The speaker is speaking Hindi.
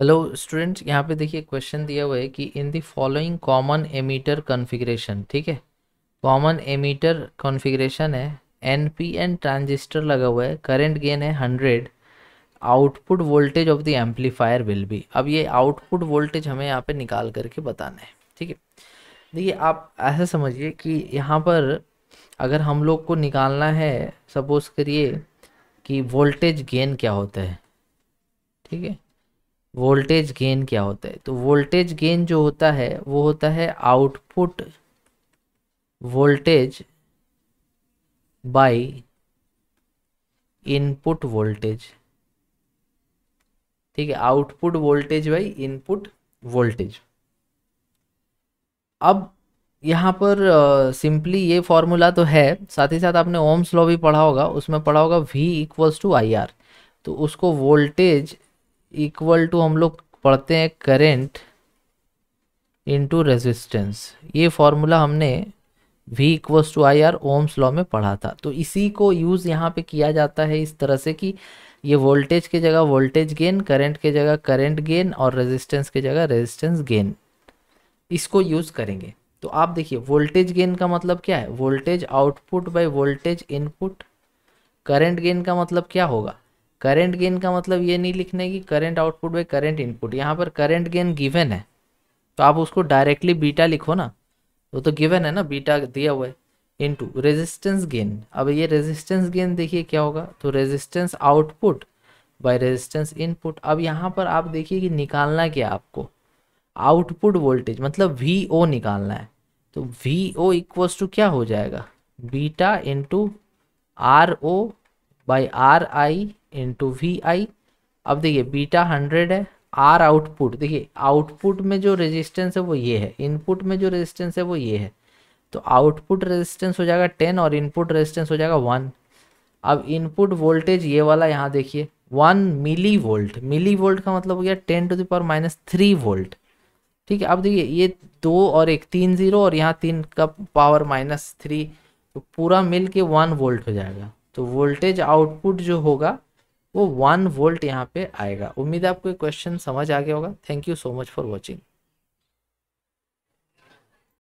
हेलो स्टूडेंट्स यहाँ पे देखिए क्वेश्चन दिया हुआ है कि in the following common emitter configuration ठीक है कॉमन एमीटर कॉन्फ़िगरेशन है एन पी एन ट्रांजिस्टर लगा हुआ है करंट गेन है hundred output voltage of the amplifier will be अब ये आउटपुट वोल्टेज हमें यहाँ पे निकाल करके बताना है ठीक है देखिए आप ऐसा समझिए कि यहाँ पर अगर हम लोग को निकालना है सपोज करिए कि वोल्टेज गेन क्या होता है ठीक है वोल्टेज गेन क्या होता है तो वोल्टेज गेन जो होता है वो होता है output voltage by input voltage ठीक है output voltage by input voltage अब यहाँ पर सिंपली uh, ये फॉर्मूला तो है साथ ही साथ आपने ओम्स लॉ भी पढ़ा होगा उसमें पढ़ा होगा V equals to I R तो उसको वोल्टेज इक्वल टू हम लोग पढ़ते हैं करेंट इनटू रेजिस्टेंस ये फॉर्मूला हमने V equals to I R Ohm's law में पढ़ा था तो इसी को यूज़ यहाँ पे किया जाता है इस तरह से कि ये वोल्टेज के जगह वोल्टेज गेन करंट के जगह करंट गेन और रेजिस्टेंस के जगह रेजिस्टेंस गेन इसको यूज़ करेंगे तो आप देखिए वोल्टेज गेन का मतलब क्या है voltage output by voltage input current gain का मतलब क्या होगा करेंट गेन का मतलब ये नहीं लिखना है कि current output by current input यहाँ पर करेंट गेन गिवन है तो आप उसको डायरेक्टली बीटा लिखो ना वो तो गिवन है ना बीटा दिया हुआ है इनटू रेजिस्टेंस गेन अब ये रेजिस्टेंस गेन देखिए क्या होगा तो resistance output by resistance input अब यहाँ पर आप देखिए कि निकालना क्या आपको आउटपुट वोल्टेज मतलब वी ओ निकालना है तो वी ओ इक्वल्स टू क्या हो जाएगा beta into R O by R I into V I अब देखिए बीटा हंड्रेड है आर आउटपुट देखिए आउटपुट में जो रेजिस्टेंस है वो ये है इनपुट में जो रेजिस्टेंस है वो ये है तो आउटपुट रेजिस्टेंस हो जाएगा टेन और इनपुट रेजिस्टेंस हो जाएगा वन अब इनपुट वोल्टेज ये वाला यहाँ देखिए one milli volt milli volt का मतलब हो गया ten to the power minus three volt ठीक है अब देखिए ये दो और एक तीन जीरो और यहाँ तीन का पावर माइनस थ्री तो पूरा मिल के वन वोल्ट हो जाएगा तो वोल्टेज आउटपुट जो होगा वो वन वोल्ट यहाँ पे आएगा उम्मीद है आपको क्वेश्चन समझ आ गया होगा thank you so much for watching